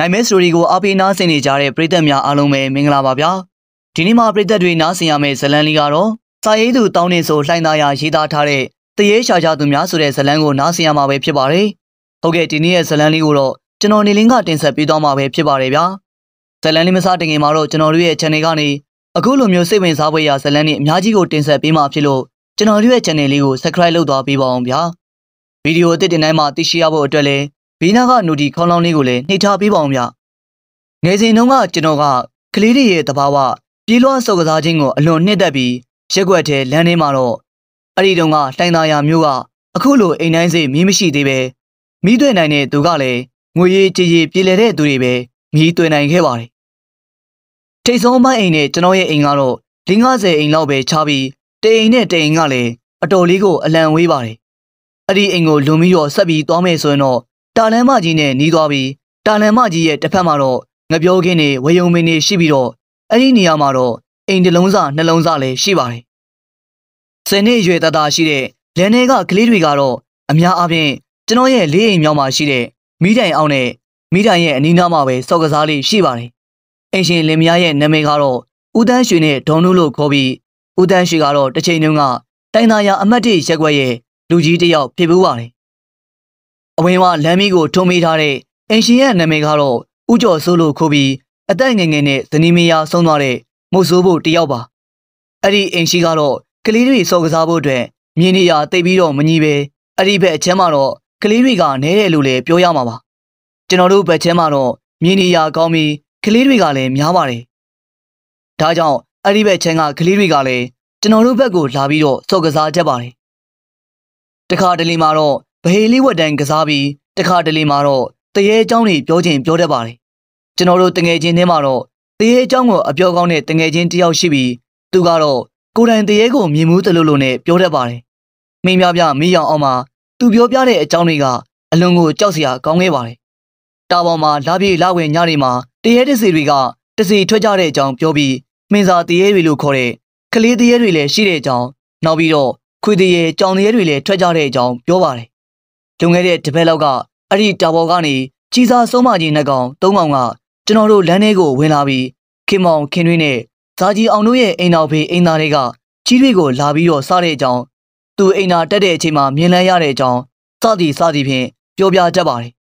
နိုင်မဲစတိုရီကိုအားပေးနားဆင်နေကြတဲ့ပရိသတ်များအားလုံးပဲမင်္ဂလာပါဗျာဒီနေ့မှာပရိသတ်တွေနားဆင်ရမယ့်ဇလံလေးကတော့စာရေးသူတောင်းနေဆိုလှိုင်းသားရရေးသားထားတဲ့တရေရှာကြသူများဆိုတဲ့ဇလံကိုနားဆင်ရမှာပဲဖြစ်ပါတယ်ဟုတ်ကဲ့ဒီနေ့ရဲ့ဇလံလေးကိုတော့ကျွန်တော်နေလင်းကတင်ဆက်ပေးသွားမှာပဲဖြစ်ပါတယ်ဗျာဇလံလေးမစားတင်ခင်မှာတော့ကျွန်တော်တို့ရဲ့ channel ကနေအခုလိုမျိုးစိတ်ဝင်စားဖွယ်ရာဇလံတွေအများကြီးကိုတင်ဆက်ပေးမှာဖြစ်လို့ကျွန်တော်တို့ရဲ့ channel လေးကို subscribe လုပ်သွားပေးပါအောင်ဗျာဗီဒီယိုအသစ်တင်တိုင်းမှာသိရှိရဖို့အတွက်လည်းဘေးနားကနိုဒီခေါင်းလောင်းလေးကိုလည်းနှိပ်ထားပေးပါအောင်ဗျငယ်စဉ်တုန်းကကျွန်တော်ကကလေးတွေရဲ့တဘာဝပြေးလွှားစော်ကစားခြင်းကိုအလွန်နှစ်သက်ပြီးရက်ွက်ထဲလမ်းထဲမှာတော့အဲ့ဒီတုန်းကတိုင်သာယာမျိုးကအခုလိုအိမ်တိုင်းစေးမီးမရှိသေးပဲမီးသွေးနိုင်တဲ့သူကလည်းငွေရည်ကြေးရည်ပြေလည်တဲ့သူတွေပဲမီးသွေးနိုင်ခဲ့ပါတယ်ထိတ်ဆုံးမအိမ်နဲ့ကျွန်တော်ရဲ့အိမ်ကတော့50အိမ်လောက်ပဲခြားပြီးတအိမ်နဲ့တအိမ်ကလည်းအတော်လေးကိုအလံဝေးပါတယ်အဲ့ဒီအိမ်ကိုလွန်ပြီးတော့ဆက်ပြီးသွားမယ်ဆိုရင်တော့တာလန်မကြီးနဲ့နှီးသွားပြီးတာလန်မကြီးရဲ့တစ်ဖက်မှာတော့ငပြောခင်းတွေဝေယုံမင်းတွေရှိပြီးတော့အဲ့ဒီနေရာမှာတော့အိမ်တစ်လုံးစာနှလုံးစာလည်းရှိပါတယ်။ဆယ်နှစ်အရွယ်တသားရှိတဲ့လန်တွေကကလေးတွေကတော့အများအားဖြင့်ကျွန်တော်ရဲ့လေးအိမ်မြောက်မှာရှိတဲ့မိတိုင်အောင်နဲ့မိတိုင်ရဲ့အနီးနားမှာပဲစော်ကစားလေးရှိပါတယ်။အိမ်ရှင်လင်မယားရဲ့နာမည်ကတော့ဦးတန်းရွှေနဲ့ဒေါ်နုလို့ခေါ်ပြီးဦးတန်းရွှေကတော့တစ်ချိန်တုန်းကတိုင်းသာယာအမတ်တိရက်ွက်ရဲ့လူကြီးတယောက်ဖြစ်ဘူးပါတယ်အဝင်းဝလမ်းမီးကိုထုံမိထားတဲ့အင်ရှင်ရဲ့နာမည်ကတော့ဥကျော်စိုးလို့ခိုးပြီးအသက်ငယ်ငယ်နဲ့ဇနီးမယားဆုံးသွားတဲ့မုတ်ဆိုးဖို့တယောက်ပါအဲ့ဒီအင်ရှိကတော့ကလေးတွေစော်ကစားဖို့အတွက်မြင်းနေရတိတ်ပြီးတော့မညီပဲအဲ့ဒီဘက်အချမ်းမှာတော့ကလေးတွေကနဲတယ်လို့လည်းပြောရမှာပါကျွန်တော်တို့ဘက်ချမ်းမှာတော့မြင်းနေရကောင်းပြီးကလေးတွေကလည်းများပါတယ်ဒါကြောင့်အဲ့ဒီဘက်ချမ်းကကလေးတွေကလည်းကျွန်တော်တို့ဘက်ကို လာပြီးတော့စော်ကစားကြပါတယ်တခါတလေမှာတော့ဗဟေလေးဝက်တန်းကစားပြီးတခါတလေမှာတော့တရေအကြောင်းတွေပြောချင်ပြောတတ်ပါတယ်ကျွန်တော်တို့တငယ်ချင်းထဲမှာတော့တရေအကြောင်းကိုအပြောကောင်းတဲ့တငယ်ချင်းတယောက်ရှိပြီးသူကတော့ကိုယ်တိုင်တရေကိုမြင်မှုတလို့လို့နဲ့ပြောတတ်ပါတယ်မိမပြမိရောင်အောင်မှာသူပြောပြတဲ့အကြောင်းတွေကအလွန်ကိုကြောက်စရာကောင်းခဲ့ပါတယ်တာပေါ်မှာလာပြေလာဝင်ညတွေမှာတရေတစီတွေကတစီထွက်ကြတဲ့အကြောင်းပြောပြီးမင်းစာတရေတွေလို့ခေါ်တဲ့ကလေးတရေတွေလည်းရှိတဲ့အကြောင်းနောက်ပြီးတော့ခွေတရေကြောင်တရေတွေလည်းထွက်ကြတဲ့အကြောင်းပြောပါတယ်လွန်ခဲ့တဲ့တစ်ပတ်လောက်ကအဲ့ဒီတာပေါ်ကနေကြီးစားဆုံးမကြီးနှစ်ကောင်သုံးကောင်ကကျွန်တော်တို့လမ်းထဲကိုဝင်လာပြီးခင်မောင်ခင်တွင်းနဲ့ဇာကြီးအောင်တို့ရဲ့အိမ်တော်ဖေးအိမ်သားတွေကကြီးတွေကိုလာပြီးတော့စားတဲ့အကြောင်းသူအိမ်သာတက်တဲ့အချိန်မှာမြင်လဲရတဲ့အကြောင်းစသည်စသည်ဖြင့်ပြောပြတတ်ပါတယ်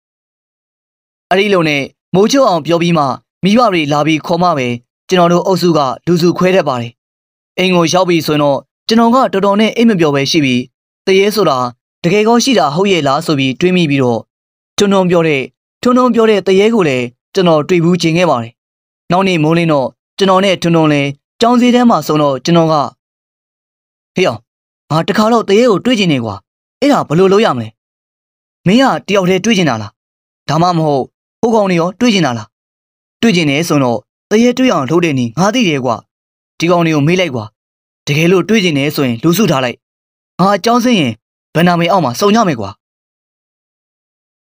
။အဲဒီလိုနဲ့မိုးချိုအောင်ပြောပြီးမှမိဘတွေလာပြီးခေါ်မှပဲကျွန်တော်တို့အုပ်စုကလူစုခွဲတတ်ပါတယ်။အိမ်ကိုရောက်ပြီဆိုရင်တော့ကျွန်တော်ကတော်တော်နဲ့အိမ်မပြောပဲရှိပြီးတရေဆိုတာတကယ်ကောရှိတာဟုတ်ရဲ့လားဆိုပြီးတွေးမိပြီးတော့ထွန်းထွန်းပြောတဲ့ထွန်းထွန်းပြောတဲ့တရေကိုလည်းကျွန်တော်တွေ့ဘူးခြင်းခဲ့ပါတယ်။နောက်နေ့မိုးလင်းတော့ကျွန်တော်နဲ့ထွန်းထွန်းလည်းကြောင်စီထဲမှာဆုံတော့ကျွန်တော်ကဟေးအောင်ငါတခါတော့တရေကိုတွေ့ခြင်းနေကွာအဲ့ဒါဘယ်လိုလုပ်ရမလဲမင်းကတယောက်တည်းတွေ့ခြင်းတာလားဒါမှမဟုတ်ဟိုကောင်တွေရောတွေ့ခြင်းတာလားတွေ့ခြင်းနေဆိုတော့တရေတွေ့အောင်လုပ်တဲ့နေငါသိတယ်ကွာဒီကောင်တွေကိုမေးလိုက်ကွာတကယ်လို့တွေ့ခြင်းနေဆိုရင်လူစုထားလိုက်ငါအကြောင်းစင်းရင်ဘန်နာမေအောက်မှာစုံကြမယ်ကွာ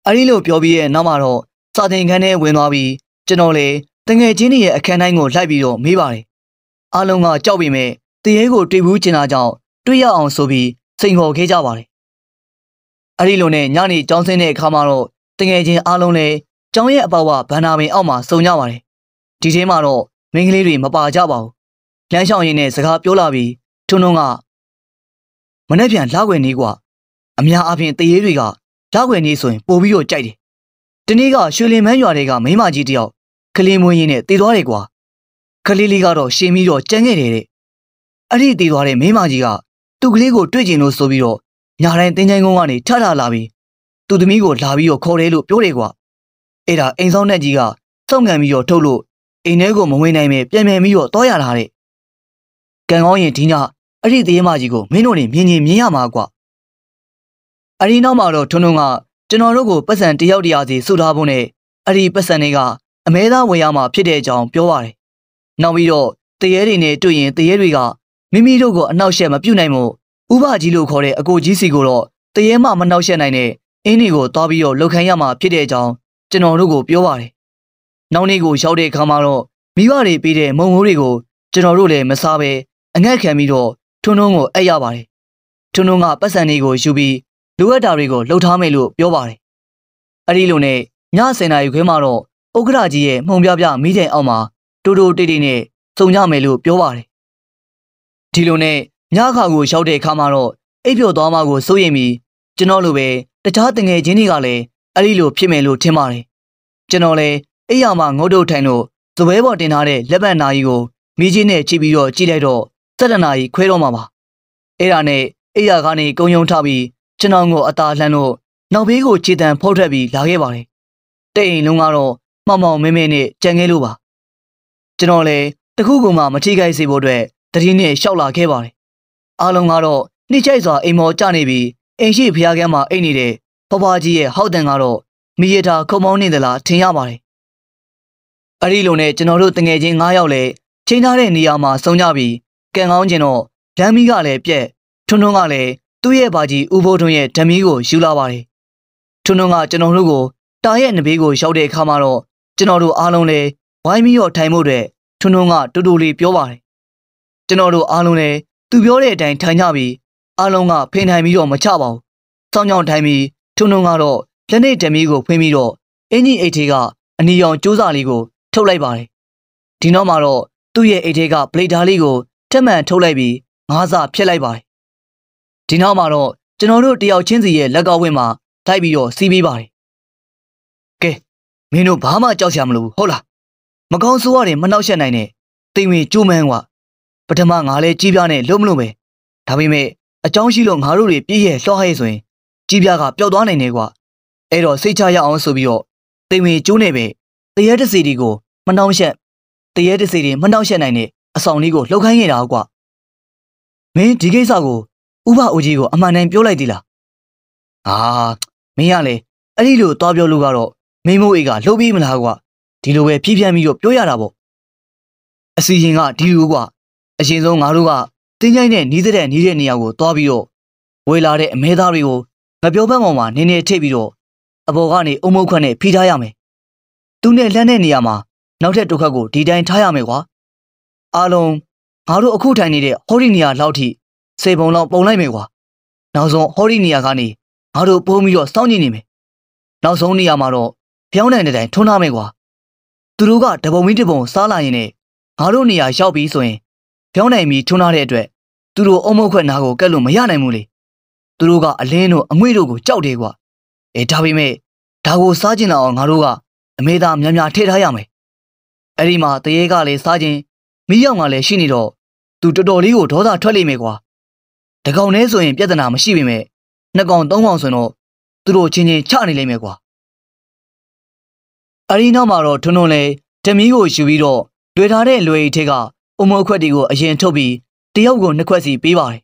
အဲ့ဒီလိုပြောပြီးရဲ့နောက်မှာတော့စာသင်ခန်းထဲဝင်သွားပြီးကျွန်တော်လေတငယ်ချင်းတွေရဲ့အခန်းတိုင်းကိုလိုက်ပြီးတော့မေးပါတယ်အားလုံးကကြောက်ပေမဲ့တရေကိုတွေ့ဘူးကျင်တာကြောင့်တွေ့ရအောင်ဆိုပြီးစိန်ခေါ်ခဲ့ကြပါတယ်အဲ့ဒီလိုနဲ့ညနေကျောင်းဆင်းတဲ့အခါမှာတော့တငယ်ချင်းအားလုံးလည်းကျောင်းရဲ့အပေါက်ကဗန္နာပင်အောက်မှာစုံကြပါတယ်ဒီထဲမှာတော့မိန်းကလေးတွေမပါကြပါဘူးလမ်းလျှောက်ရင်းနဲ့စကားပြောလာပြီးထုံထုံကမနေ့ပြန်လာွယ်နေကွာအများအားဖြင့်တရေတွေကရောက်ွယ်နေဆိုရင်ပို့ပြီးတော့ကြိုက်တယ်။ဒီနေ့ကရွှေလင်မန်းရွာတွေကမိမကြီးတယောက်ခလေးမွေးရင်းနဲ့တည်သွားတယ်ကွာ။ခလေးလေးကတော့ရှင်းပြီးတော့ကြမ်းခဲ့တယ်တဲ့။အဲ့ဒီတည်သွားတဲ့မိမကြီးကသူ့ကလေးကိုတွေ့ကျင်လို့ဆိုပြီးတော့ညာတိုင်းတင်းချိုင်းကုန်းကနေထထလာပြီးသူ့သမီးကိုလာပြီးတော့ခေါ်တယ်လို့ပြောတယ်ကွာ။အဲ့ဒါအိမ်ဆောင်နဲ့ကြီးကစောင့်ကန်ပြီးတော့ထုတ်လို့အိမ်ထဲကိုမဝင်နိုင်ပဲပြန်ပြန်ပြီးတော့တော့ရလာတဲ့။ကံကောင်းရင်ဒီညအဲ့ဒီတရေမကြီးကိုမင်းတို့နေမြင်မြင်မြင်ရမှာကွာ။အရင်နောက်မှာတော့ထွန်းထွန်းကကျွန်တော်တို့ကိုပတ်စံတယောက်တရာစီစုထားဖို့နဲ့အရင်ပတ်စံတွေကအမဲသားဝယ်ရမှာဖြစ်တဲ့အကြောင်းပြောပါတယ်။နောက်ပြီးတော့တရေတွေနဲ့တွေ့ရင်တရေတွေကမိမိတို့ကိုအနှောက်အယှက်မပြုတ်နိုင်မို့ဥပကြီးလို့ခေါ်တဲ့အကိုကြီးစီကိုတော့တရေမှမနှောက်ယှက်နိုင်တဲ့အင်းတွေကိုတွားပြီးတော့လှုပ်ခမ်းရမှာဖြစ်တဲ့အကြောင်းကျွန်တော်တို့ကိုပြောပါတယ်။နောက်နေ့ကိုရောက်တဲ့အခါမှာတော့မိဘတွေပေးတဲ့မုံငိုးတွေကိုကျွန်တော်တို့လည်းမစားဘဲအငက်ခံပြီးတော့ထွန်းထွန်းကိုအပ်ရပါတယ်။ထွန်းထွန်းကပတ်စံတွေကိုယူပြီးလိုအပ်တာတွေကိုလှုပ်ထားမယ်လို့ပြောပါတယ်။အဲဒီလိုနဲ့ညစင်နာရီခွဲမှာတော့ဥက္ကဋ္ဌကြီးရဲ့မှုံပြပြမိတိုင်အောင်မှာတိုးတိုးတိတ်တိတ်နဲ့စုံကြမယ်လို့ပြောပါတယ်။ဒီလိုနဲ့ညခါကိုရောက်တဲ့အခါမှာတော့အိပ်ပျော်သွားမှကိုစိုးရိမ်ပြီးကျွန်တော်လိုပဲတခြားတငယ်ချင်းတွေကလည်းအဲဒီလိုဖြစ်မယ်လို့ထင်ပါတယ်။ကျွန်တော်လည်းအိယာမှာငုတ်တုတ်ထိုင်လို့သပွဲပေါ်တင်ထားတဲ့လက်ပတ်နာရီကိုမိကြီးနဲ့ချိန်ပြီးတော့ကြည့်လိုက်တော့၁၇နာရီခွဲတော့မှာပါ။အဲ့ဒါနဲ့အိယာကနေကုံယုံထပြီးကျွန်တော်ကိုအသာလှမ်းလို့နောက်ဘေးကို ခြေတံဖောက်ထွက်ပြီးလာခဲ့ပါတယ်။တဲ့အိမ်လုံးကတော့မှောင်မှောင်မဲမဲနဲ့ကြံခဲ့လို့ပါ။ကျွန်တော်လည်းတခုခုမှမထိခိုက်စေဖို့အတွက်တတိနဲ့ရှောက်လာခဲ့ပါတယ်။အားလုံးကတော့နှိချိုက်စွာအိမ်မော်ကျနေပြီးအိမ်ရှိဖျားကန်းမှာအိတ်နေတဲ့ဖဖကြီးရဲ့ဟောက်တန်ကတော့မိရတာခုံမောင်းနေသလားထင်ရပါတယ်။အဲဒီလိုနဲ့ကျွန်တော်တို့တငယ်ချင်း၅ယောက်လည်းချိန်ထားတဲ့နေရာမှာစုံကြပြီးကံကောင်းကျင်တော့လမ်းမီးကလည်းပြက်ထွန်းထွန်းကလည်းသူ့ရဲ့ဘာကြီးဦးဘိုးထွန်းရဲ့ဓမီးကိုယူလာပါတယ်။ထွန်းထွန်းကကျွန်တော်တို့ကိုတာရဲ့နဘေးကို ရောက်တဲ့အခါမှာတော့ကျွန်တော်တို့အားလုံးလည်းဝိုင်းပြီးတော့ထိုင်ဖို့အတွက်ထွန်းထွန်းကတူတူလေးပြောပါတယ်။ကျွန်တော်တို့အားလုံးလည်းသူပြောတဲ့အတိုင်းထိုင်ကြပြီးအားလုံးကဖိန်ထိုင်ပြီးတော့မချပါဘူး။စောင်းကြောင်ထိုင်ပြီးထွန်းထွန်းကတော့လက်နဲ့ဓမီးကိုဖွင့်ပြီးတော့အင်ကြီးအိတ်သေးကအနီရောင်ကျိုးစာလေးကို ထုတ်လိုက်ပါတယ်။ဒီနောက်မှာတော့သူ့ရဲ့အိတ်သေးကပလေတာလေးကိုထက်မှန်ထုတ်လိုက်ပြီးငါးစာဖြစ်လိုက်ပါတယ်ဒီနောက်မှာတော့ကျွန်တော်တို့တယောက်ချင်းစီရဲ့လက်ကောက်ဝင်းမှာတိုက်ပြီးတော့စီးပေးပါတယ်ကဲမင်းတို့ဘာမှကြောက်ရမလို့ဟုတ်လားမကောင်းဆိုးရတယ်မနှောက်ယှက်နိုင်နဲ့တိမ်ဝင်ကြိုးမန်းကွာပထမငါလဲကြီးပြားနဲ့လုံးမလို့ပဲဒါပေမဲ့အကြောင်းရှိလို့ငါတို့တွေပြည့်ရဲ့လွှားရဲဆိုရင်ကြီးပြားကပျောက်သွားနိုင်တယ်ကွာအဲ့တော့စိတ်ချရအောင်ဆိုပြီးတော့တိမ်ဝင်ကျိုးနေပဲတရဲတစီတွေကိုမနှောက်ယှက်တရဲတစီတွေမနှောက်ယှက်နိုင်တဲ့အဆောင်လေးကိုလှုပ်ခိုင်းနေတာကွာမင်းဒီကိစ္စကိုဥပအိုကြီးကိုအမှန်တန်ပြောလိုက်သေးလားအာမင်းကလေအဲ့ဒီလိုသွားပြောလို့ကတော့မင်းမိုးအေးကလှုပ်ပြီးမလားကွာဒီလိုပဲဖြည်းဖြည်းပြီးတော့ပြောရတာပေါ့အစီရင်ကဒီလိုကွာအရင်ဆုံးငါတို့ကတင်းကြိုက်တဲ့နီးတဲ့နီးတဲ့နေရာကိုသွားပြီးတော့ဝေလာတဲ့အမဲသားတွေကိုငပြောဘက်ပေါ်မှာနင်းနေထိပ်ပြီးတော့အပေါ်ကနေအုံမုတ်ခွက်နဲ့ဖိထားရမယ်သူနဲ့လှမ်းတဲ့နေရာမှာနောက်ထပ်တစ်ခါကိုဒီတိုင်းထားရမယ်ကွာအားလုံးငါတို့အခုထိုင်နေတဲ့ဟောဒီနေရာလောက်ထိစေပုံလောက်ပုံလိုက်မယ်ကွာနောက်ဆုံးဟောဒီနေရာကနေငါတို့ပုံပြီးတော့စောင့်ကြည့်နေမယ်နောက်ဆုံးနေရာမှာတော့ဖျောင်းနိုင်တဲ့တိုင်ထွန်းထားမယ်ကွာသူတို့ကတပုံမင်းတပုံစားလာရင်လည်းငါတို့နေရာရောက်ပြီဆိုရင်ဖျောင်းနိုင်ပြီးထွန်းထားတဲ့အတွက်သူတို့အုံမုတ်ခွက်နာကိုကက်လို့မရနိုင်ဘူးလေသူတို့ကအလင်းတို့အငွေ့တို့ကိုကြောက်တယ်ကွာအဲဒါပေမဲ့ဒါကိုစားကျင်တော့ငါတို့ကအမေသားများများထည့်ထားရမယ်အဲ့ဒီမှာတရေကလည်းစားခြင်းမိရောင်ကလည်းရှိနေတော့သူတော်တော်လေးကိုဒေါသထွက်လိမ့်မယ်ကွာတကောင်နဲ့ဆိုရင် ပြဿနာမရှိပေမဲ့နှစ်ကောင်သုံးကောင်ဆိုတော့သူတို့ချင်းချင်းချနေလိမ့်မယ်ကွာအရင်နောက်မှာတော့ထွန်းထွန်းလဲတမီးကိုယူပြီးတော့တွေ့ထားတဲ့လွယ်ရီထက်ကအုံမောခွက်တွေကိုအရင်ထုတ်ပြီးတယောက်ကိုနှစ်ခွက်စီပေးပါတယ်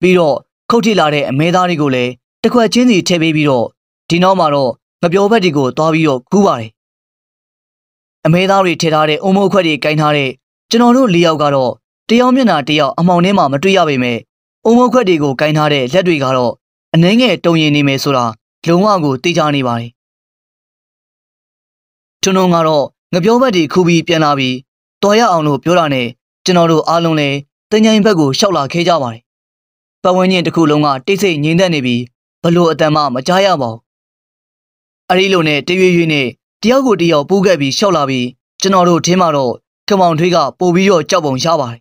ပြီးတော့ခုတ်ထိလာတဲ့အမဲသားတွေကိုလည်းတစ်ခွက်ချင်းစီထည့်ပေးပြီးတော့ဒီနောက်မှာတော့ငပြောဘက်တွေကိုသွားပြီးတော့ခူးပါတယ်အမဲသားတွေထည့်ထားတဲ့အုံမောခွက်တွေကင်ထားတဲ့ကျွန်တော်တို့၄ယောက်ကတော့တယောက်မျက်နှာတယောက်အမောင်ထဲမှာမတွေ့ရပေမဲ့အုံမုတ်ခွက်တွေကိုကင်ထားတဲ့လက်တွေကတော့အနှဲငယ်တုံရင်နေမယ်ဆိုတာလုံးဝကိုသိကြနေပါတယ်ကျွန်တော်ကတော့ငပြောဘက်တွေခူပြီးပြန်လာပြီးတော်ရအောင်လို့ပြောတာနဲ့ကျွန်တော်တို့အားလုံးလည်းတင်ញိုင်ဘက်ကိုရှောက်လာခဲ့ကြပါတယ်ပတ်ဝန်းကျင်တစ်ခုလုံးကတိတ်ဆိတ်ငြိမ်သက်နေပြီးဘလို့အတန်မှမကြားရပါဘူးအဲဒီလိုနဲ့တရွေ့ရွေ့နဲ့တယောက်ကိုတယောက်ပိုးခဲ့ပြီးရှောက်လာပြီး ကျွန်တော်တို့ထင်းမှာတော့ကမောင်ထွေးကပို့ပြီးတော့ကြောက်ပုံရပါတယ်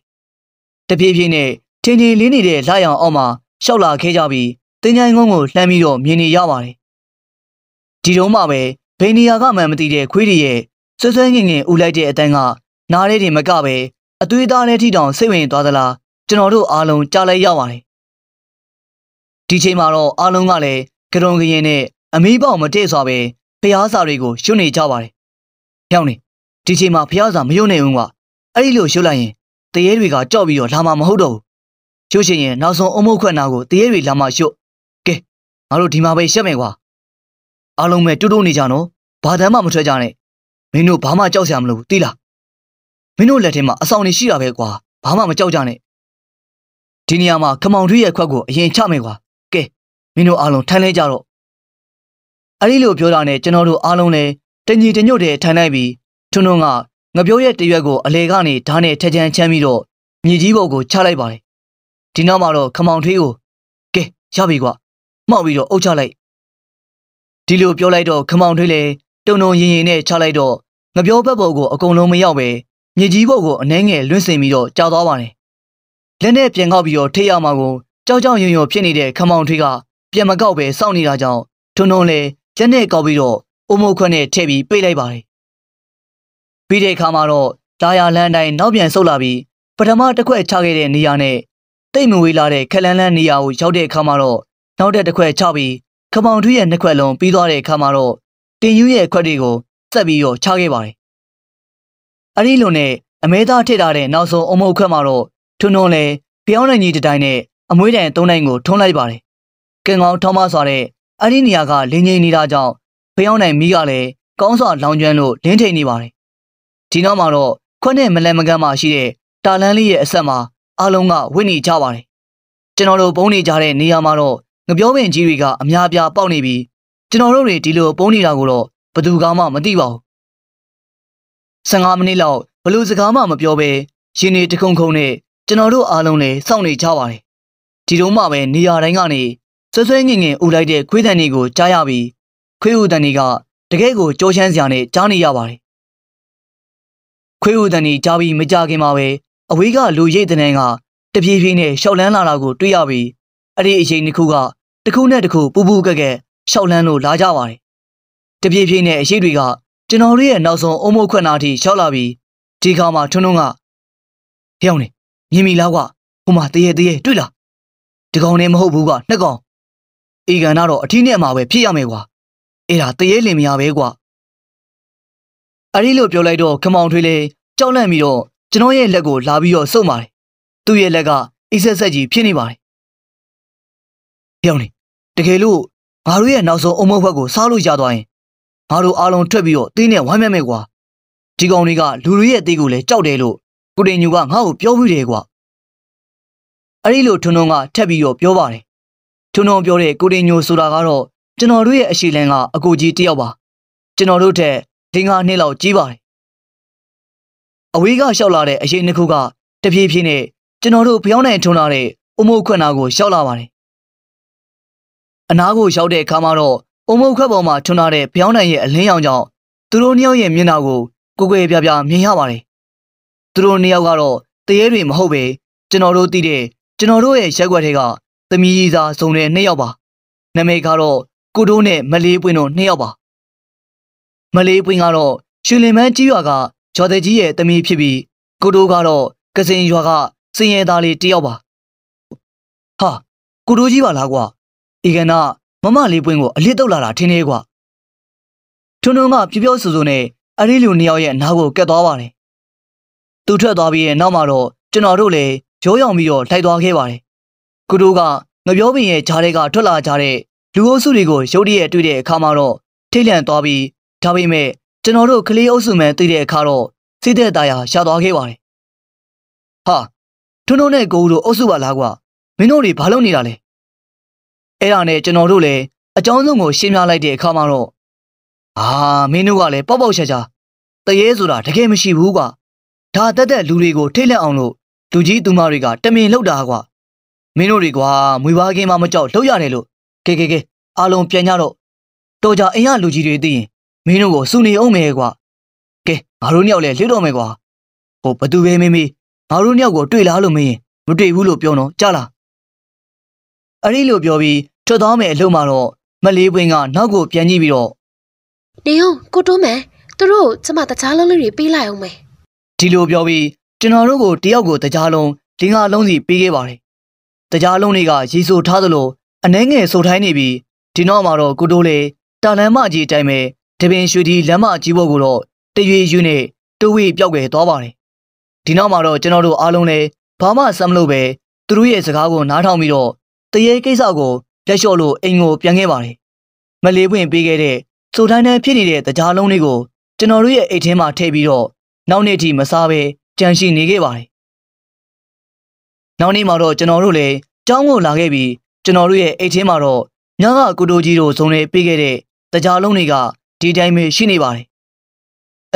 တပြေးပြေးနဲ့ချင်းချင်းလေးနေတဲ့လှရောင်အောက်မှာရှောက်လာခဲ့ကြပြီးတင်ချိုင်ကုန်းကိုလှမ်းပြီးတော့မြင်နေရပါတယ်။ဒီတုန်းမှပဲဘယ်နေရာကမှမသိတဲ့ခွေးတွေရဲ့ဆွဆွဲငင်ငင်ဥလိုက်တဲ့အတန်းကနားလေးတွေမကပဲအသွေးသားလေးထိတောင်စိတ်ဝင်သွားသလားကျွန်တော်တို့အားလုံးကြားလိုက်ရပါတယ်။ဒီချိန်မှာတော့အားလုံးကလည်းကရုံကရင်နဲ့အမီးပေါက်မတည့်စွာပဲဖျားစာတွေကိုရှုပ်နေကြပါတယ်။ဖြောင်းနေဒီချိန်မှာဖျားစာမယုတ်နိုင်ဘူးကအဲ့ဒီလိုရှုပ်လိုက်ရင်တရေတွေကကြောက်ပြီးတော့လာမှာမဟုတ်တော့ဘူးရှုပ်ရှင်ရင်နောက်ဆုံးအမုတ်ခွက်နာကိုတရေတွေလာမှရှုပ်ကဲငါတို့ဒီမှာပဲရှက်မယ်ကွာအားလုံးပဲတူတူနေကြနော်ဘာတမ်းမှမထွက်ကြနဲ့မင်းတို့ဘာမှကြောက်စရာမလိုဘူးသိလားမင်းတို့လက်ထဲမှာအဆောင်တွေရှိတာပဲကွာဘာမှမကြောက်ကြနဲ့ဒီနေရာမှာခမောင်ထွေးရဲ့ခွက်ကိုအရင်ချမယ်ကွာကဲမင်းတို့အားလုံးထိုင်လဲကြတော့အဲ့ဒီလိုပြောတာနဲ့ကျွန်တော်တို့အားလုံးလည်းတညီတညွတ်တည်းထိုင်လိုက်ပြီးထွန်းထွန်းကငပြောရဲ့တရွက်ကိုအလေကနေဓာတ်နဲ့ထက်ချမ်းချမ်းပြီးတော့မြေကြီးဘုတ်ကိုချလိုက်ပါတယ်ဒီနောက်မှာတော့ခမောင်ထွေးကိုကဲရပြီကွာမှောက်ပြီးတော့အုပ်ချလိုက်ဒီလိုပြောလိုက်တော့ခမောင်ထွေးလည်းတုံတုံရင်ရင်နဲ့ချလိုက်တော့ငပြောဘက်ပေါ်ကိုအကုန်လုံးမရောက်ပဲမြေကြီးပေါ်ကိုအနှဲငယ်လွင့်စင်ပြီးတော့ကြာသွားပါတယ်လက်နဲ့ပြန်ကောက်ပြီးတော့ထိရမှာကိုကြောက်ကြောက်ရွံ့ရွံ့ဖြစ်နေတဲ့ခမောင်ထွေးကပြန်မကောက်ပဲစောင့်နေတာကြောင့်ထုံထုံလည်းလက်နဲ့ကောက်ပြီးတော့အုံမခွက်နဲ့ထည့်ပြီးပိတ်လိုက်ပါတယ်ပြီးတဲ့အခါမှာတော့ဒါယာလန်တိုင်းနောက်ပြန်ဆုတ်လာပြီးပထမတစ်ခွက်ချခဲ့တဲ့နေရာနဲ့တိတ်မဝေးလာတဲ့ခက်လန်းလန်းနေရာကိုရောက်တဲ့အခါမှာတော့နောက်တဲ့တစ်ခွက်ချပြီးခမောင်ထွေးရဲ့နှစ်ခွက်လုံးပြီးသွားတဲ့အခါမှာတော့တင်ယူရဲ့ခွက်တွေကိုစက်ပြီးတော့ချခဲ့ပါတယ်။အဲဒီလိုနဲ့အမဲသားထစ်ထားတဲ့နောက်ဆုံးအမုတ်ခွက်မှာတော့ထွန်းထွန်းလေးဖျောင်းနိုင်ကြီးတတိုင်းနဲ့အမွေးတန်သုံးနိုင်ကို ထုံးလိုက်ပါတယ်။ကင်ကောင်ထောင်းမစွာတဲ့အဲ့ဒီနေရာကလင်းငိမ့်နေတာကြောင့်ဖျောင်းနိုင်မိကလည်းကောင်းစွာ လောင်ကျွမ်းလို့လင်းထိန်နေပါတယ်။ဒီနောက်မှာတော့ခွက်နဲ့မလန်မကန်းမှရှိတဲ့တာလန်းလေးရဲ့အဆက်မှာအားလုံးကဝင့်နေကြပါတယ်ကျွန်တော်တို့ပုံနေကြတဲ့နေရာမှာတော့ငပြောပင်ကြီးတွေကအများပြားပေါက်နေပြီးကျွန်တော်တို့တွေဒီလိုပုံနေတာကိုတော့ဘယ်သူကမှမသိပါဘူး15မိနစ်လောက်ဘလို့စကားမှမပြောဘဲရှင်နေတခုံခုံနဲ့ကျွန်တော်တို့အားလုံးလည်းစောင့်နေကြပါတယ်ဒီတော့မှပဲနေရာတိုင်းကနေဆွဆွဲငင်ငင်ဥလိုက်တဲ့ခွေးတန်တွေကိုကြားရပြီးခွေးဥတန်တွေကတကယ့်ကို ကြောချမ်းစရာနဲ့ကြားနေရပါတယ်ခွေးဥတန်တွေကြားပြီးမကြခင်မှာပဲအဝေးကလူရိတ်တဲ့နှန်းကတပြေးပြေးနဲ့ရှောက်လန်းလာတာကိုတွေ့ရပြီးအဲ့ဒီအချိန်တစ်ခုကတစ်ခုနဲ့တစ်ခုပူပူကက်ကက်ရှောက်လန်းလို့လာကြပါတယ်။တပြေးပြေးနဲ့အရှိတွေကကျွန်တော်တို့ရဲ့နောက်ဆုံးအုံမို့ခွက်နာထိရှောက်လာပြီးဒီခါမှာထွန်းထွန်းကဟျောင်းနေမြင်မိလားကွာဟိုမှာတရေတရေတွေ့လားဒီကောင်နဲ့မဟုတ်ဘူးကွာနှစ်ကောင်အေကန်ကတော့အထီးနဲ့မှာပဲဖြစ်ရမယ်ကွာအဲ့ဒါတရေလင်မရပဲကွာအဲဒီလိုပြောလိုက်တော့ခမောင်ထွေးလေးကြောက်လန့်ပြီးတော့ကျွန်တော်ရဲ့လက်ကိုလာပြီးတော့စုပ်ပါတယ်။သူ့ရဲ့လက်ကအိဆက်ဆက်ကြီးဖြစ်နေပါတယ်။ပြောင်းနေတကယ်လို့ငါတို့ရဲ့နောက်ဆုံးအုံမုတ်ဘက်ကိုစားလို့ရသွားရင်ငါတို့အားလုံးထွက်ပြီးတော့တင်းနဲ့ဝမ်းမြမယ်ကွာ။ဒီကောင်တွေကလူတွေရဲ့အသေးကိုလည်းကြောက်တယ်လို့ကိုတင်ညူကငါ့ကိုပြောပြီးတယ်ကွာ။အဲဒီလိုထွန်းထွန်းကထက်ပြီးတော့ပြောပါတယ်။ထွန်းထွန်းပြောတဲ့ကိုတင်ညူဆိုတာကတော့ကျွန်တော်တို့ရဲ့အရှိလန်ကအကိုကြီးတယောက်ပါ။ကျွန်တော်တို့ထက်၄-၅နှစ်လောက်ကြီးပါတယ်အဝေးကလျှောက်လာတဲ့အရေးနှစ်ခုကတပြေးပြေးနဲ့ကျွန်တော်တို့ဖျောင်းနိုင်ထုံလာတဲ့အမိုးခွက်နာကိုလျှောက်လာပါတယ်အနားကိုလျှောက်တဲ့အခါမှာတော့အမိုးခွက်ပေါ်မှာထုံလာတဲ့ဖျောင်းနိုင်ရဲ့အလင်းရောင်ကြောင့်သူတို့နှစ်ယောက်ရဲ့မျက်နှာကိုကိုကိုပြပြမြင်ရပါတယ်သူတို့နှစ်ယောက်ကတော့တရေတွေမဟုတ်ပဲကျွန်တော်တို့သိတဲ့ကျွန်တော်တို့ရဲ့ရက်ွက်တွေက သမီးကြီးစားစုံတဲ့နှစ်ယောက်ပါ နမိတ်ကတော့ကိုတိုးနဲ့မလေးပွင့်တို့နှစ်ယောက်ပါမလေးပွင့်ကတော့ရွှေလင်မန်းကြီးရွာကဂျော်ဒကြီးရဲ့တမီးဖြစ်ပြီးကိုတိုးကတော့ကစင်ရွာကစင်ရဲသားလေးတယောက်ပါဟာကိုတိုးကြီးပါလားကွာဤကနာမမလေးပွင့်ကိုအလစ်တော့လာတာထင်နေကွာထွန်းထွန်းကပြပြောဆူဆူနဲ့အရေးလူနှစ်ယောက်ရဲ့နားကိုကက်သွားပါတယ်သူထွက်သွားပြီးရဲ့နောက်မှာတော့ကျွန်တော်တို့လည်းရိုးရောင်ပြီးတော့လိုက်သွားခဲ့ပါတယ်ကုတိုးကငပြောပင်ရဲ့ဂျားတွေကထွက်လာကြတဲ့လူအုပ်စုတွေကိုရုတ်တရက်တွေ့တဲ့အခါမှာတော့ထိတ်လန့်သွားပြီးဒါပေမဲ့ကျွန်တော်တို့ကလေးအုပ်စုမဲသိတဲ့အခါတော့စိတ်သက်သာရာရှာသွားခဲ့ပါတယ်။ဟာထွန်းထွန်းနဲ့ကိုဦးတို့အုပ်စုပါလားကွာမင်းတို့တွေဘာလုပ်နေတာလဲ။အဲ့ဒါနဲ့ကျွန်တော်တို့လည်းအကြောင်းဆုံးကို ရှင်းပြလိုက်တဲ့အခါမှာတော့အာမင်းတို့ကလည်းပေါက်ပေါက်ရှာရှာတရေဆိုတာတကယ်မရှိဘူးကွာ။ဒါတက်တဲ့လူတွေကိုထိတ်လန့်အောင်လို့လူကြီးသူမတွေကတမင်လှုပ်တာကွာ။မင်းတို့တွေကွာမွေဘာကင်းမှမကြောက်လှုပ်ရတယ်လို့ကဲကဲကဲအားလုံးပြန်ကြတော့တော်ကြအိမ်ရလူကြီးတွေသိရင်မင်းတို့ကိုစုနေအောင်မယ်ကွာကဲငါတို့နှစ်ယောက်လည်းလွတ်တော့မယ်ကွာဟိုဘသူပဲမေးမေးငါတို့နှစ်ယောက်ကို တွေ့လားလို့မေးရင်မတွေ့ဘူးလို့ပြောတော့ကြလားအဲ့ဒီလိုပြောပြီးထွက်သွားမယ်အလို့မှာတော့မလေးပွင့်ကနောက်ကို ပြန်ကြည့်ပြီးတော့နေအောင်ကိုတွန်းမယ်သူတို့ကျမတကြားလုံးလေးတွေပေးလိုက်အောင်မယ်ဒီလိုပြောပြီးကျွန်တော်တို့ကိုတယောက်ကိုတကြားလုံးဒီငါလုံးစီပေးခဲ့ပါတယ်တကြားလုံးတွေကရေဆိုထားသလိုအနှဲငယ်ဆိုထိုင်းနေပြီးဒီနောက်မှာတော့ကိုတိုးလေတာလန်မကြီးအတိုင်းပဲတပင်ရွှေဒီလမ်းမကြီးဘုတ်ကိုတော့တရွေရွနဲ့တဝေးပြောက်ွယ်သွားပါတယ်ဒီနောက်မှာတော့ကျွန်တော်တို့အားလုံးလည်းဘာမှစမလို့ပဲ သူတို့ရဲ့စကားကိုနားထောင်ပြီးတော့တရေကိစ္စကိုပြက်လျှော့လို့အိမ်ကိုပြန်ခဲ့ပါတယ်မလေးပွင့်ပေးခဲ့တဲ့စိုတိုင်းတန်းဖြစ်နေတဲ့တကြားလုံးတွေကိုကျွန်တော်တို့ရဲ့အိတ်ထဲမှာထည့်ပြီးတော့နောက်နေ့ထိမစားဘဲကြံရှိနေခဲ့ပါတယ်နောက်နေ့မှာတော့ကျွန်တော်တို့လည်းကျောင်းကိုလာခဲ့ပြီးကျွန်တော်တို့ရဲ့အိတ်ထဲမှာတော့ညကကုတိုကြီးတို့ဇုံတွေပေးခဲ့တဲ့တကြားလုံးတွေကဒီတိုင်းပဲရှိနေပါတယ်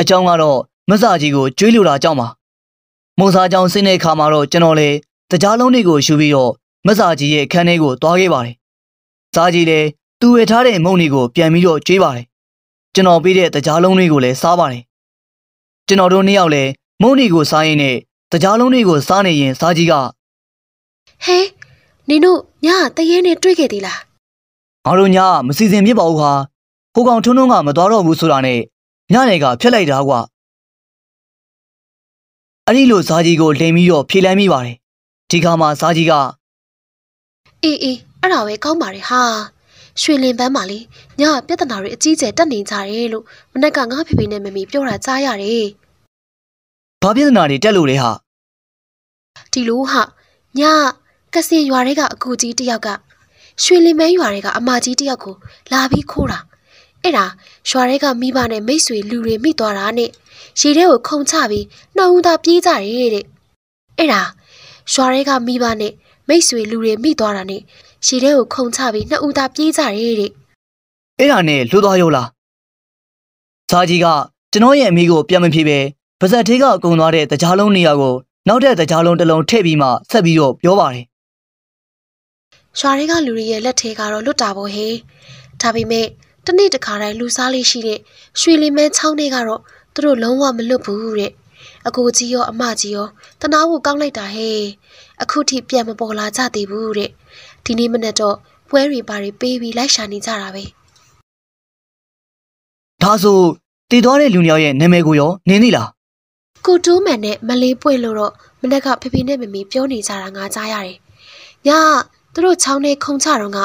။အကြောင်းကတော့မဆာကြီးကိုကျွေးလိုတာကြောင့်ပါ။မုံစာကြောင်ဆင်းတဲ့အခါမှာတော့ကျွန်တော်လည်းတကြားလုံးတွေကိုယူပြီးတော့မဆာကြီးရဲ့ခန်းထဲကိုသွားခဲ့ပါတယ်။စားကြီးလည်းသူဝယ်ထားတဲ့မုံတွေကိုပြန်ပြီးတော့ကျွေးပါတယ်။ကျွန်တော်ပေးတဲ့တကြားလုံးတွေကိုလည်းစားပါတယ်။ကျွန်တော်တို့နှစ်ယောက်လည်းမုံတွေကိုစားရင်းနဲ့တကြားလုံးတွေကိုစားနေရင်စားကြီးကဟဲနင်တို့ညတရေနဲ့တွေ့ခဲ့သေးလားငါတို့ညမစီစဉ်ဖြစ်ပါဘူးဟာဟိုကောင်ထွန်းထွန်းကမသွားတော့ဘူးဆိုတာနဲ့ညနေကဖြတ်လိုက်တာကွာအဲ့ဒီလိုဇာကြီးကိုလိမ်ပြီးတော့ဖြေလိုက်မိပါတယ်ဒီခါမှာဇာကြီးကအေးအေးအဲ့ဒါပဲကောင်းပါတယ်ဟာရွှေလင်ပန်းမှာလေညပြဿနာတွေအကြီးကျယ်တက်နေကြတယ်လို့မနက်ကငါဖေဖေနဲ့မမီပြောတာကြားရတယ်ဘာပြဿနာတွေတက်လို့လဲဟာဒီလိုဟာညကစင်ရွာတွေကအကူကြီးတယောက်ကရွှေလင်ပန်းရွာတွေကအမကြီးတယောက်ကိုလာပြီးခိုးတာအဲ့ဒါရွာထဲကမိဘနဲ့မိတ်ဆွေလူတွေမိသွားတာနဲ့ရေထဲကိုခုန်ချပြီးနှောင်ဦးသားပြေးကြတယ်တဲ့အဲ့ဒါရွာထဲကမိဘနဲ့မိတ်ဆွေလူတွေမိသွားတာနဲ့ရေထဲကိုခုန်ချပြီးနှစ်ဦးသားပြေးကြတယ်တဲ့အဲ့ဒါနဲ့လွတ်သွားရောလားဇာကြီးကကျွန်တော်ရဲ့အမိကိုပြန်မဖြေပဲပါဇက်သေးကကုံသွားတဲ့တကြားလုံးနေရာကို နောက်တဲ့တကြားလုံးတစ်လုံးထည့်ပြီးမှဆက်ပြီးတော့ပြောပါတယ်ရွာတွေကလူတွေရဲ့လက်ထဲကတော့လွတ်တာပေါ့ဟေးဒါပေမဲ့တနေ့တခါတိုင်းလူစားလေးရှိတဲ့ရွှေလီမဲချောင်းတွေကတော့သူတို့လုံးဝမလွတ်ဘူးတဲ့အကိုကြီးရော အမကြီးရောတနာဖို့ကောင်းလိုက်တာဟဲ့အခုထိပြန်မပေါ်လာကြသေးဘူးတဲ့ဒီနေ့မနေ့တော့ပွဲတွေပါတွေပေးပြီးလိုက်ရှာနေကြတာပဲဒါဆိုတည်သွားတဲ့လူမျိုးရဲ့နာမည်ကိုရောနင်းသိလားကိုတိုးမန်နဲ့မလေးပွင့်လို့တော့မနေ့ကဖေဖေနဲ့မမေပြောနေကြတာငါကြားရတယ်ညသူတို့ချောင်းထဲခုံချတော့က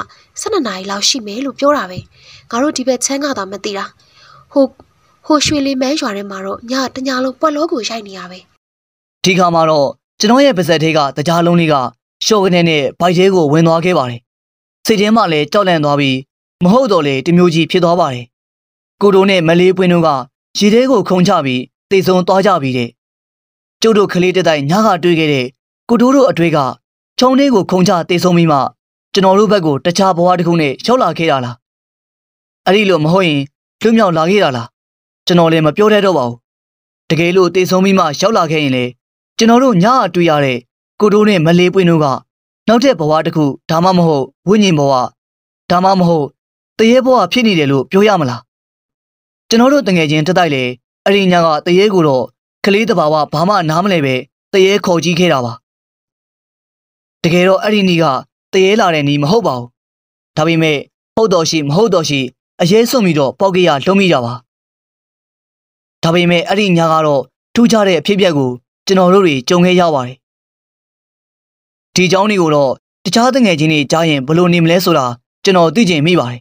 12နာရီလောက်ရှိမယ်လို့ပြောတာပဲငါတို့ဒီဘက်ချမ်းကတော့မသိတာဟိုဟိုရွှေလီမဲရွာထဲမှာတော့ညတညလုံးပွက်လောကိုရိုက်နေရပဲဒီခါမှာတော့ကျွန်တော်ရဲ့ပါဇက်သေးကတကြားလုံးလေးကရှော့ကနေနဲ့ဘိုက်သေးကိုဝင်သွားခဲ့ပါတယ်စိတ်ထဲမှာလည်းကြောက်လန့်သွားပြီးမဟုတ်တော့လေတမျိုးကြီးဖြစ်သွားပါတယ်ကိုတိုနဲ့မလေးပွင်းတို့ကရေသေးကိုခုံချပြီးတေဆုံသွားကြပြီးတဲ့ကျုပ်တို့ကလေးတက်တိုင်းညကတွေ့ခဲ့တဲ့ကိုတိုးတို့အတွေ့ကချုံလေးကိုခုံချတေဆုံပြီးမှကျွန်တော်တို့ဘက်ကိုတခြားဘဝတစ်ခုနဲ့ရောက်လာခဲ့တာလားအဲ့ဒီလိုမဟုတ်ရင်လွတ်မြောက်လာခဲ့တာလားကျွန်တော်လည်းမပြောတတ်တော့ပါဘူးတကယ်လို့တေဆုံးပြီးမှရောက်လာခဲ့ရင်လေကျွန်တော်တို့ညအတွေ့ရတဲ့ကိုတိုးနဲ့မလေးပွင့်တို့ကနောက်တဲ့ဘဝတစ်ခုဒါမှမဟုတ်ဝိညာဉ်ဘဝဒါမှမဟုတ်တရေဘဝဖြစ်နေတယ်လို့ပြောရမလားကျွန်တော်တို့တငယ်ချင်းတက်တိုက်လေအရင်ညကတရေကိုတော့ကလေးတဘာဝဘာမှနားမလဲပဲတရေခေါ်ကြီးခဲ့တာပါတကယ်တော့အဲ့ဒီနေ့ကတရေလာတဲ့နီးမဟုတ်ပါဘူး။ဒါပေမဲ့ဟုတ်တော်ရှိ မဟုတ်တော်ရှိအရေးစွန့်ပြီးတော့ပေါက်ကေရလုံးမိတာပါ။ဒါပေမဲ့အဲ့ဒီညကတော့ထူးခြားတဲ့အဖြစ်အပျက်ကို ကျွန်တော်တို့တွေကြုံခဲ့ရပါတယ်။ဒီเจ้าတွေကိုတော့တခြားတငယ်ချင်းတွေကြားရင်ဘလို့နေမလဲဆိုတာကျွန်တော်သိချင်မိပါတယ်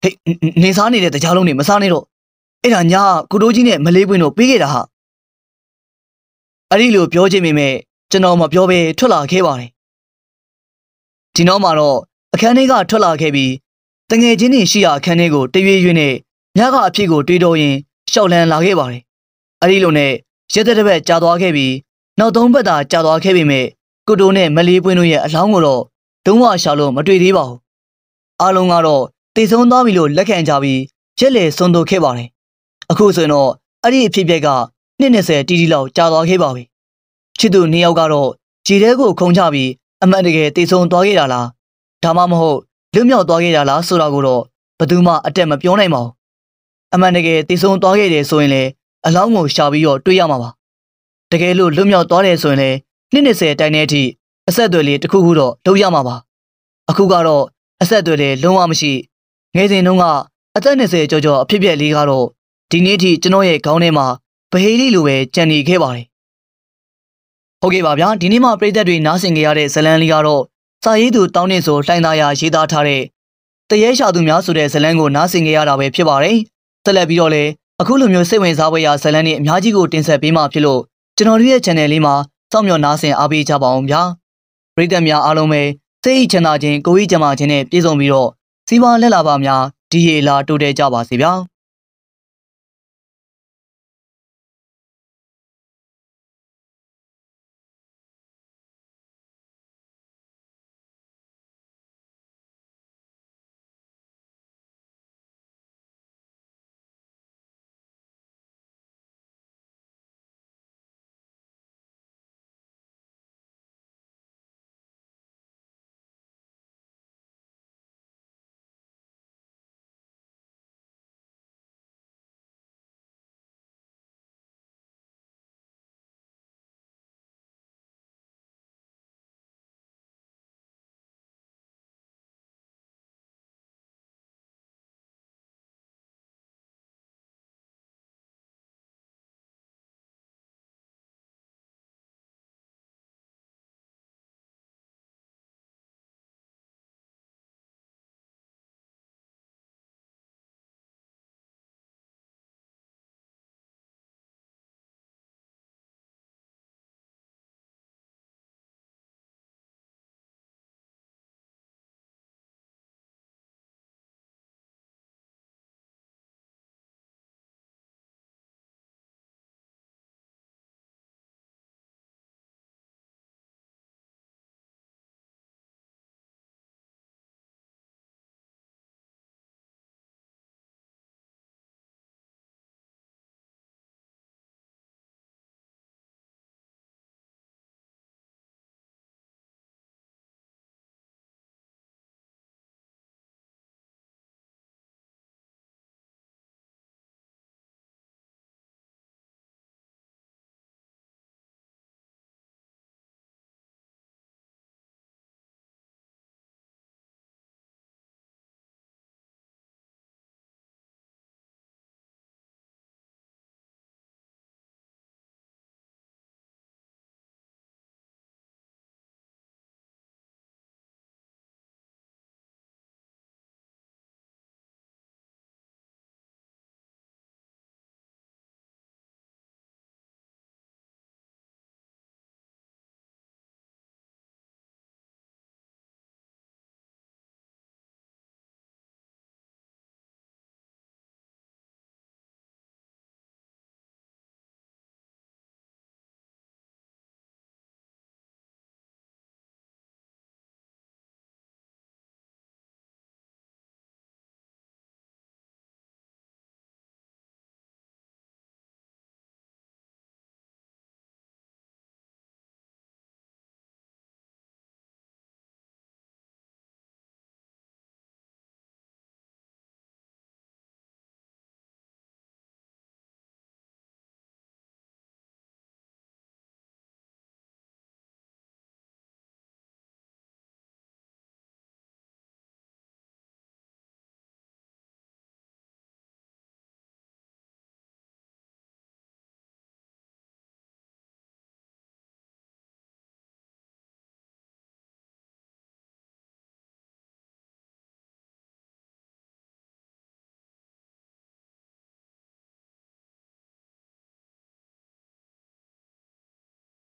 ။ဟေ့နေစားနေတဲ့တခြားလုံးတွေမစားနဲ့တော့အဲ့ဒါညာကုတိုးကြီးနဲ့မလေးပွင့်တို့ပေးခဲ့တာဟာအဲ့ဒီလိုပြောချင်ပေမဲ့ကျွန်တော်မပြောဘဲထွက်လာခဲ့ပါတယ်ဒီနောက်မှာတော့အခန်းထဲကထွက်လာခဲ့ပြီးတငယ်ချင်းတွေရှိရာအခန်းထဲကိုတရွေ့ရွေ့နဲ့ညကအဖြစ်ကိုတွေးတော့ရင်ရှောက်လန်းလာခဲ့ပါတယ်။အဲဒီလိုနဲ့ရက်သက်တစ်ပတ်ကြာသွားခဲ့ပြီးနောက်သုံးပတ်သာကြာသွားခဲ့ပေမဲ့ကုတိုနဲ့မလေးပွင့်တို့ရဲ့အလောင်းကိုတော့လုံးဝရှာလို့မတွေ့သေးပါဘူး။အားလုံးကတော့တေဆုံးသွားပြီလို့လက်ခံကြပြီးရက်လေဆုံးတို့ခဲ့ပါတယ်။အခုဆိုရင်တော့အဲ့ဒီအဖြစ်အပျက်ကနှစ်20တီတီလောက်ကြာသွားခဲ့ပါပြီ။ချစ်သူနှစ်ယောက်ကတော့ခြေထဲကိုခုံချပြီးအမှန်တကယ်တည်ဆုံသွားခဲ့တာလားဒါမှမဟုတ်လွတ်မြောက်သွားခဲ့တာလားဆိုတာကိုတော့ဘယ်သူမှအတက်မပြောနိုင်ပါဘူးအမှန်တကယ်တည်ဆုံသွားခဲ့တယ်ဆိုရင်လေအလောင်းကိုရှာပြီးတော့တွေ့ရမှာပါတကယ်လို့လွတ်မြောက်သွားတယ်ဆိုရင်လေနှစ်20တိုင်တဲ့အထိအဆက်အသွယ်လေးတစ်ခုခုတော့လုပ်ရမှာပါအခုကတော့အဆက်အသွယ်လေးလုံးဝမရှိငယ်စဉ်တုန်းကအသက်20ကျော်ကျော်အဖြစ်ပြက်လေးကတော့ဒီနေ့ထိကျွန်တော်ရဲ့ခေါင်းထဲမှာဗဟေးလေးလိုပဲကြံနေခဲ့ပါတယ်ဟုတ်ကဲ့ပါဗျာဒီနေ့မှပြည်သက်တွေနားဆင်ကြရတဲ့ဇလန်းလေးကတော့စာရေးသူတောင်းနေဆိုလှိုင်းသားရရေးသားထားတဲ့တရေရှာသူများဆိုတဲ့ဇလန်းကိုနားဆင်ကြရတာပဲဖြစ်ပါတယ်ဆက်လက်ပြီးတော့လည်းအခုလိုမျိုးစိတ်ဝင်စားဖွယ်ရာဇလန်းတွေအများကြီးကိုတင်ဆက်ပေးမှဖြစ်လို့ကျွန်တော်တို့ရဲ့ channel လေးမှာစောင့်မျှော်နားဆင်အားပေးကြပါအောင်ဗျာပြည်သက်များအားလုံးပဲစိတ်ဤချမ်းသာခြင်းကိုယ်ဤကျန်းမာခြင်းနဲ့ပြည့်စုံပြီးတော့စီးပွားလက်လာပါများဒီရေလာတိုးတဲကြပါစေဗျာ